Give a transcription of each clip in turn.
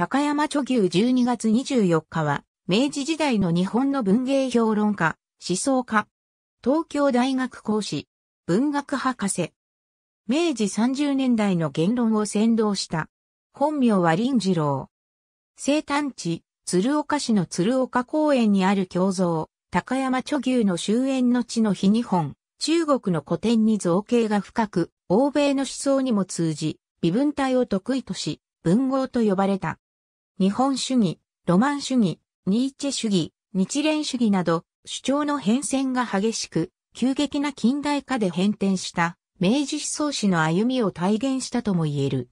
高山著牛12月24日は、明治時代の日本の文芸評論家、思想家、東京大学講師、文学博士。明治30年代の言論を先導した。本名は林次郎。生誕地、鶴岡市の鶴岡公園にある胸像、高山著牛の終焉の地の日日本、中国の古典に造形が深く、欧米の思想にも通じ、微分体を得意とし、文豪と呼ばれた。日本主義、ロマン主義、ニーチェ主義、日蓮主義など主張の変遷が激しく、急激な近代化で変転した明治思想史の歩みを体現したとも言える。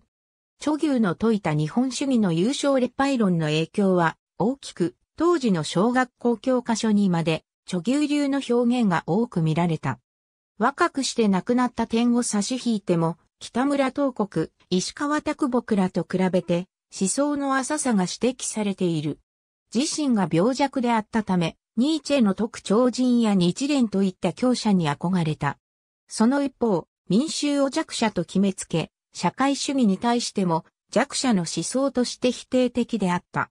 諸牛の説いた日本主義の優勝列敗論の影響は大きく、当時の小学校教科書にまで諸牛流の表現が多く見られた。若くして亡くなった点を差し引いても、北村東国、石川拓木らと比べて、思想の浅さが指摘されている。自身が病弱であったため、ニーチェの特徴人や日蓮といった強者に憧れた。その一方、民衆を弱者と決めつけ、社会主義に対しても弱者の思想として否定的であった。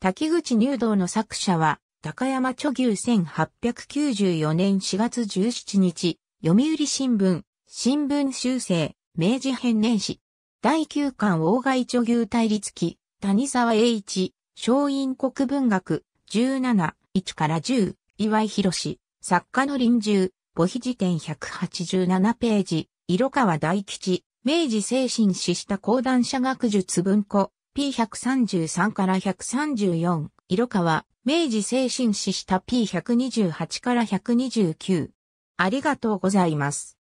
滝口入道の作者は、高山著牛1894年4月17日、読売新聞、新聞修正、明治編年史、第9巻王外女優対立記、谷沢栄一、松陰国文学、17、1から10、岩井博士、作家の臨終、母肥辞典187ページ、色川大吉、明治精神史した講談社学術文庫、P133 から134、色川、明治精神史した P128 から129。ありがとうございます。